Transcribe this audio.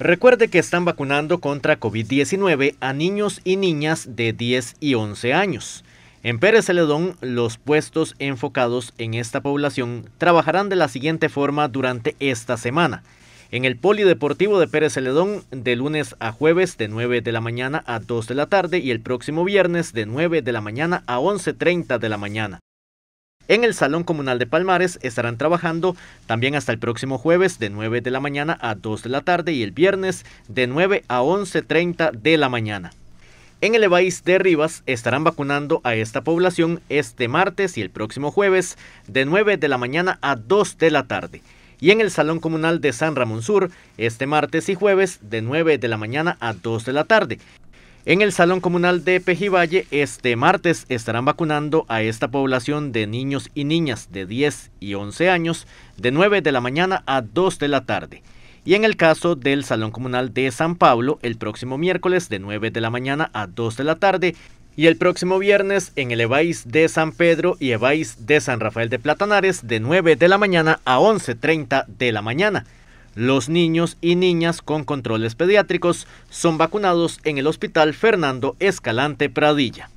Recuerde que están vacunando contra COVID-19 a niños y niñas de 10 y 11 años. En Pérez Celedón, los puestos enfocados en esta población trabajarán de la siguiente forma durante esta semana. En el Polideportivo de Pérez Celedón, de lunes a jueves de 9 de la mañana a 2 de la tarde y el próximo viernes de 9 de la mañana a 11.30 de la mañana. En el Salón Comunal de Palmares estarán trabajando también hasta el próximo jueves de 9 de la mañana a 2 de la tarde y el viernes de 9 a 11.30 de la mañana. En el Ebaís de Rivas estarán vacunando a esta población este martes y el próximo jueves de 9 de la mañana a 2 de la tarde. Y en el Salón Comunal de San Ramón Sur este martes y jueves de 9 de la mañana a 2 de la tarde. En el Salón Comunal de Pejivalle, este martes estarán vacunando a esta población de niños y niñas de 10 y 11 años de 9 de la mañana a 2 de la tarde. Y en el caso del Salón Comunal de San Pablo, el próximo miércoles de 9 de la mañana a 2 de la tarde. Y el próximo viernes en el Evais de San Pedro y Evais de San Rafael de Platanares de 9 de la mañana a 11.30 de la mañana. Los niños y niñas con controles pediátricos son vacunados en el Hospital Fernando Escalante Pradilla.